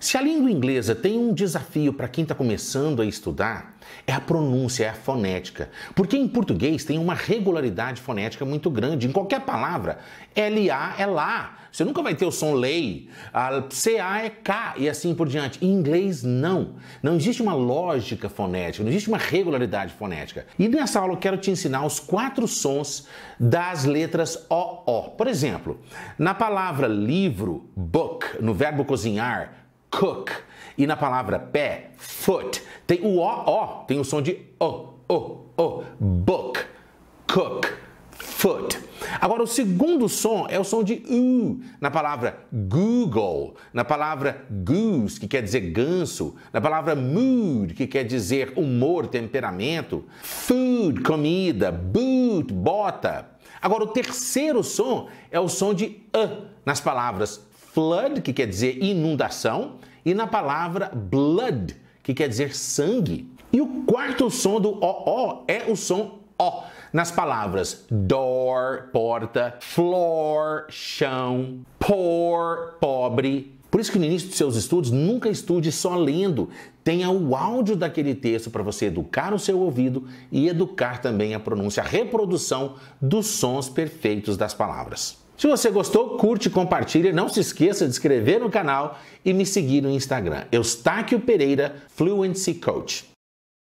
Se a língua inglesa tem um desafio para quem está começando a estudar, é a pronúncia, é a fonética. Porque em português tem uma regularidade fonética muito grande. Em qualquer palavra, LA é lá. Você nunca vai ter o som lei, a CA é K e assim por diante. Em inglês, não. Não existe uma lógica fonética, não existe uma regularidade fonética. E nessa aula eu quero te ensinar os quatro sons das letras OO. Por exemplo, na palavra livro, book, no verbo cozinhar, cook. E na palavra pé, foot, tem o ó, ó, tem o som de o, o, o. Book, cook, foot. Agora, o segundo som é o som de U na palavra Google, na palavra goose, que quer dizer ganso, na palavra mood, que quer dizer humor, temperamento, food, comida, boot, bota. Agora, o terceiro som é o som de A nas palavras flood, que quer dizer inundação, e na palavra blood, que quer dizer sangue. E o quarto som do OO é o som O nas palavras door, porta, floor, chão, poor, pobre. Por isso que no início dos seus estudos nunca estude só lendo. Tenha o áudio daquele texto para você educar o seu ouvido e educar também a pronúncia, a reprodução dos sons perfeitos das palavras. Se você gostou, curte, compartilha, não se esqueça de inscrever no canal e me seguir no Instagram. Eustáquio Pereira, Fluency Coach.